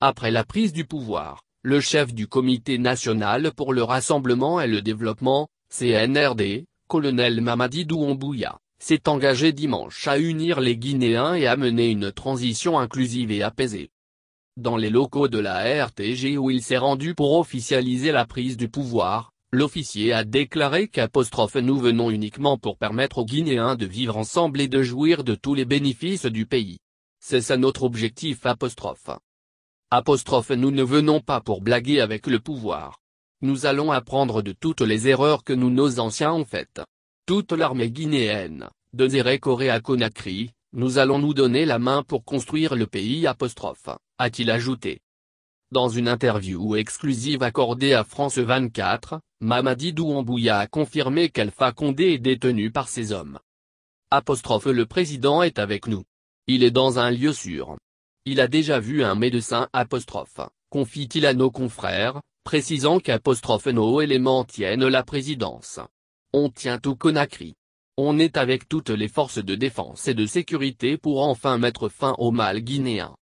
Après la prise du pouvoir, le chef du Comité national pour le rassemblement et le développement, CNRD, colonel Mamadi Doumbouya, s'est engagé dimanche à unir les Guinéens et à mener une transition inclusive et apaisée. Dans les locaux de la RTG où il s'est rendu pour officialiser la prise du pouvoir, l'officier a déclaré qu'apostrophe nous venons uniquement pour permettre aux Guinéens de vivre ensemble et de jouir de tous les bénéfices du pays. C'est ça notre objectif apostrophe. Apostrophe nous ne venons pas pour blaguer avec le pouvoir. Nous allons apprendre de toutes les erreurs que nous nos anciens ont faites. Toute l'armée guinéenne, de Zéré Corée à Conakry, nous allons nous donner la main pour construire le pays apostrophe, a-t-il ajouté. Dans une interview exclusive accordée à France 24, Mamadi Douambouya a confirmé qu'Alpha Condé est détenu par ses hommes. Apostrophe le président est avec nous. Il est dans un lieu sûr. Il a déjà vu un médecin apostrophe, confie-t-il à nos confrères, précisant qu'apostrophe nos éléments tiennent la présidence. On tient tout Conakry. On est avec toutes les forces de défense et de sécurité pour enfin mettre fin au mal guinéen.